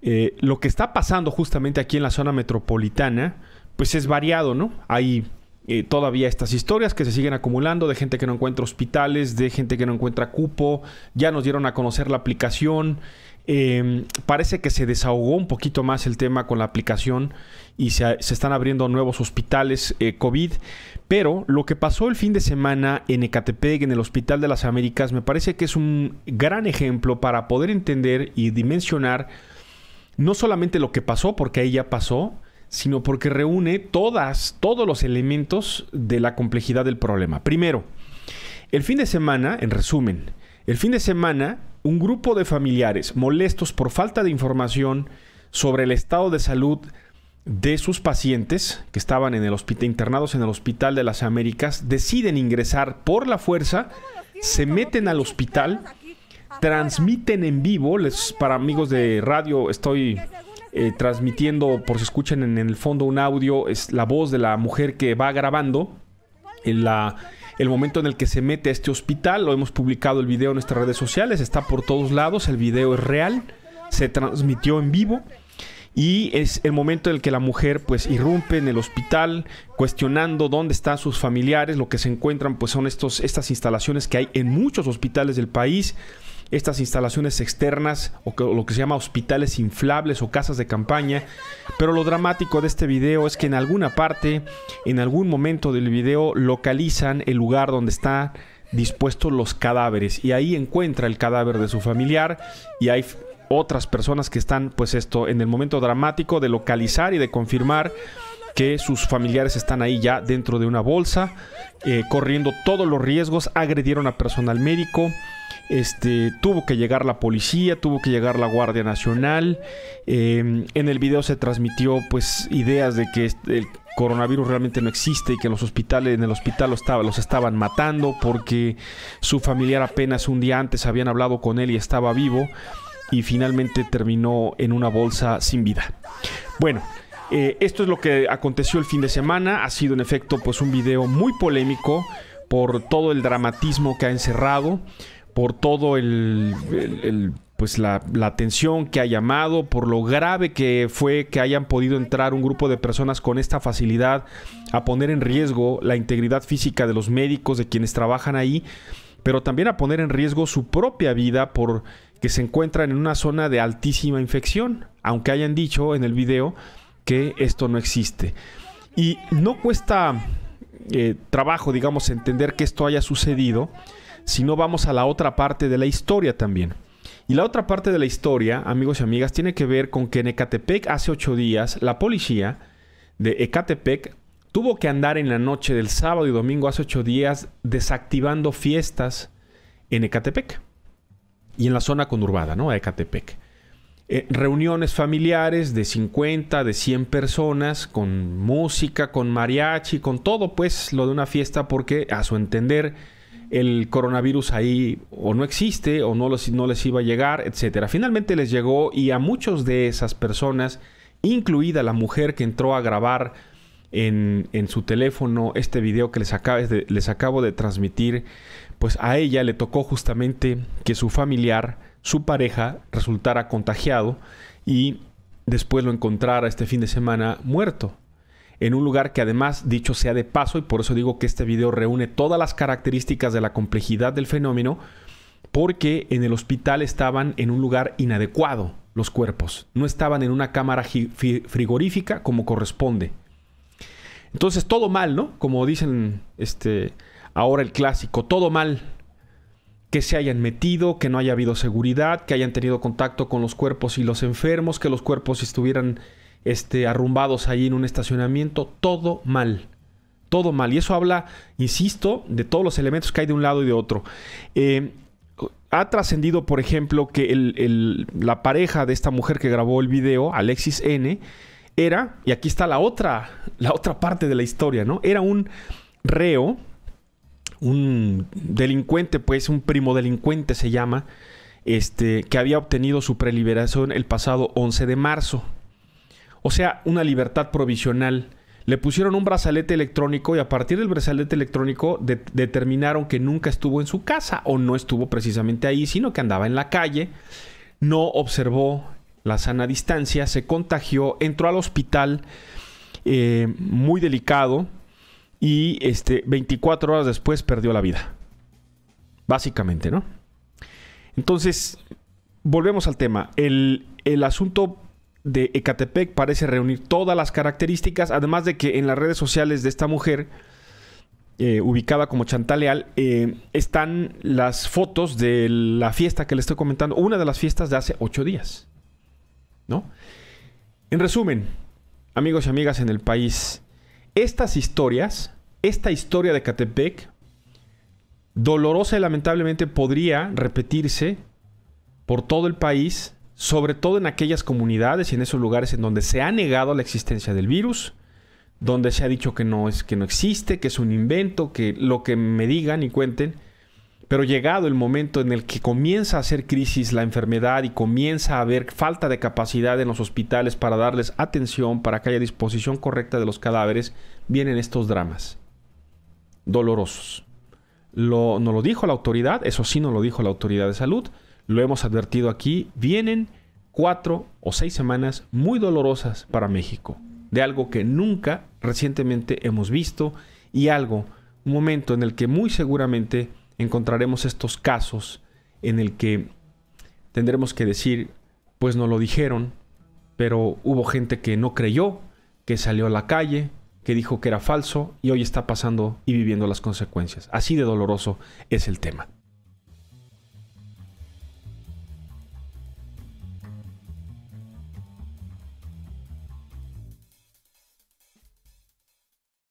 Eh, lo que está pasando justamente aquí en la zona metropolitana, pues es variado, ¿no? Hay eh, todavía estas historias que se siguen acumulando de gente que no encuentra hospitales, de gente que no encuentra cupo, ya nos dieron a conocer la aplicación, em, parece que se desahogó un poquito más el tema con la aplicación y se, están abriendo nuevos hospitales eh, COVID, pero lo que pasó el fin de semana en Ecatepec, en el Hospital de las Américas, me parece que es un gran ejemplo para poder entender y dimensionar no solamente lo que pasó, porque ahí ya pasó, sino porque reúne todas, todos los elementos de la complejidad del problema. Primero, el fin de semana, en resumen, el fin de semana, un grupo de familiares molestos por falta de información sobre el estado de salud de sus pacientes que estaban en el hospital, internados en el Hospital de las Américas, deciden ingresar por la fuerza, se meten al hospital transmiten en vivo. para amigos de radio, estoy eh, transmitiendo, por si escuchan en el fondo un audio, es la voz de la mujer que va grabando la, el momento en el que se mete a este hospital. Lo hemos publicado el video en nuestras redes sociales, está por todos lados, el video es real, se transmitió en vivo. Y es el momento en el que la mujer pues irrumpe en el hospital cuestionando dónde están sus familiares, lo que se encuentran pues son estos, estas instalaciones que hay en muchos hospitales del país estas instalaciones externas o lo que se llama hospitales inflables o casas de campaña. Pero lo dramático de este video es que en alguna parte, en algún momento del video, localizan el lugar donde están dispuestos los cadáveres y ahí encuentra el cadáver de su familiar y hay otras personas que están pues esto en el momento dramático de localizar y de confirmar que sus familiares están ahí ya dentro de una bolsa, eh, corriendo todos los riesgos, agredieron a personal médico, este, tuvo que llegar la policía, tuvo que llegar la Guardia Nacional. Em, en el video se transmitió pues ideas de que este, el coronavirus realmente no existe y que en los hospitales, en el hospital los, estaba, los estaban matando porque su familiar apenas un día antes habían hablado con él y estaba vivo y finalmente terminó en una bolsa sin vida. Bueno, eh, esto es lo que aconteció el fin de semana. Ha sido en efecto pues un video muy polémico por todo el dramatismo que ha encerrado por todo el, pues la, atención que ha llamado, por lo grave que fue que hayan podido entrar un grupo de personas con esta facilidad a poner en riesgo la integridad física de los médicos, de quienes trabajan ahí, pero también a poner en riesgo su propia vida por que se encuentran en una zona de altísima infección, aunque hayan dicho en el video que esto no existe. Y no cuesta eh, trabajo, digamos, entender que esto haya sucedido si no vamos a la otra parte de la historia también. Y la otra parte de la historia, amigos y amigas, tiene que ver con que en Ecatepec hace ocho días la policía de Ecatepec tuvo que andar en la noche del sábado y domingo hace ocho días desactivando fiestas en Ecatepec y en la zona conurbada, ¿no? A Ecatepec. Eh, reuniones familiares de 50, de 100 personas, con música, con mariachi, con todo, pues lo de una fiesta, porque a su entender el coronavirus ahí o no existe o no, no les iba a llegar, etc. Finalmente les llegó y a muchos de esas personas, incluida la mujer que entró a grabar en, su teléfono este video que les, les acabo de transmitir, pues a ella le tocó justamente que su familiar, su pareja, resultara contagiado y después lo encontrara este fin de semana muerto en un lugar que además, dicho sea de paso, y por eso digo que este video reúne todas las características de la complejidad del fenómeno, porque en el hospital estaban en un lugar inadecuado los cuerpos, no estaban en una cámara frigorífica como corresponde. Entonces todo mal, ¿no? Como dicen este ahora el clásico, todo mal. Que se hayan metido, que no haya habido seguridad, que hayan tenido contacto con los cuerpos y los enfermos, que los cuerpos estuvieran este, arrumbados allí en un estacionamiento, todo mal. Todo mal. Y eso habla, insisto, de todos los elementos que hay de un lado y de otro. Eh, ha trascendido, por ejemplo, que la pareja de esta mujer que grabó el video, Alexis N., era, y aquí está la otra, la otra parte de la historia, ¿no? Era un reo, un delincuente, pues un primo delincuente se llama, este, que había obtenido su preliberación el pasado 11 de marzo. O sea, una libertad provisional. Le pusieron un brazalete electrónico y a partir del brazalete electrónico determinaron que nunca estuvo en su casa o no estuvo precisamente ahí, sino que andaba en la calle. No observó la sana distancia, se contagió, entró al hospital eh, muy delicado y este, 24 horas después perdió la vida. Básicamente, ¿no? Entonces, volvemos al tema. El, el asunto de Ecatepec parece reunir todas las características, además de que en las redes sociales de esta mujer, eh, ubicada como Chantal Leal, eh, están las fotos de la fiesta que le estoy comentando, una de las fiestas de hace ocho días. ¿No? En resumen, amigos y amigas en el país, estas historias, esta historia de Ecatepec dolorosa y lamentablemente podría repetirse por todo el país sobre todo en aquellas comunidades y en esos lugares en donde se ha negado la existencia del virus, donde se ha dicho que no es que no existe, que es un invento, que lo que me digan y cuenten, pero llegado el momento en el que comienza a hacer crisis la enfermedad y comienza a haber falta de capacidad en los hospitales para darles atención, para que haya disposición correcta de los cadáveres, vienen estos dramas dolorosos. no lo dijo la autoridad, eso sí no lo dijo la autoridad de salud, lo hemos advertido aquí, vienen cuatro o seis semanas muy dolorosas para México, de algo que nunca recientemente hemos visto y algo, un momento en el que muy seguramente encontraremos estos casos en el que tendremos que decir, pues no lo dijeron, pero hubo gente que no creyó, que salió a la calle, que dijo que era falso y hoy está pasando y viviendo las consecuencias. Así de doloroso es el tema.